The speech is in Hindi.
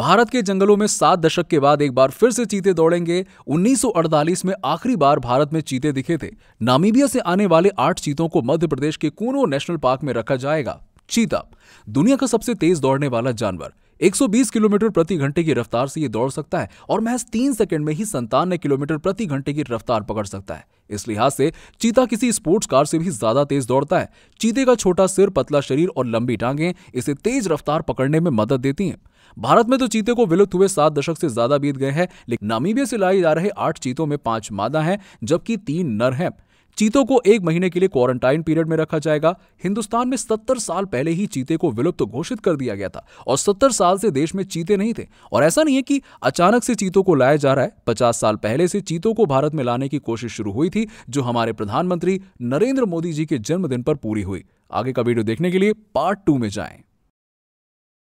भारत के जंगलों में सात दशक के बाद एक बार फिर से चीते दौड़ेंगे 1948 में आखिरी बार भारत में चीते दिखे थे नामीबिया से आने वाले आठ चीतों को मध्य प्रदेश के कूनो नेशनल पार्क में रखा जाएगा चीता दुनिया का सबसे तेज दौड़ने वाला जानवर 120 किलोमीटर प्रति घंटे की रफ्तार से यह दौड़ सकता है और महज तीन सेकंड में ही संतानवे किलोमीटर प्रति घंटे की रफ्तार पकड़ सकता है इस लिहाज से चीता किसी स्पोर्ट्स कार से भी ज्यादा तेज दौड़ता है चीते का छोटा सिर पतला शरीर और लंबी टांगे इसे तेज रफ्तार पकड़ने में मदद देती हैं भारत में तो चीते को विलुप्त हुए सात दशक से ज्यादा बीत गए हैं लेकिन नामीबिया से लाए जा रहे आठ चीतों में पांच मादा हैं जबकि तीन नर हैं चीतों को एक महीने के लिए क्वारंटाइन पीरियड में रखा जाएगा हिंदुस्तान में सत्तर साल पहले ही चीते को विलुप्त घोषित कर दिया गया था और सत्तर साल से देश में चीते नहीं थे और ऐसा नहीं है कि अचानक से चीतों को लाया जा रहा है पचास साल पहले से चीतों को भारत में लाने की कोशिश शुरू हुई थी जो हमारे प्रधानमंत्री नरेंद्र मोदी जी के जन्मदिन पर पूरी हुई आगे का वीडियो देखने के लिए पार्ट टू में जाएं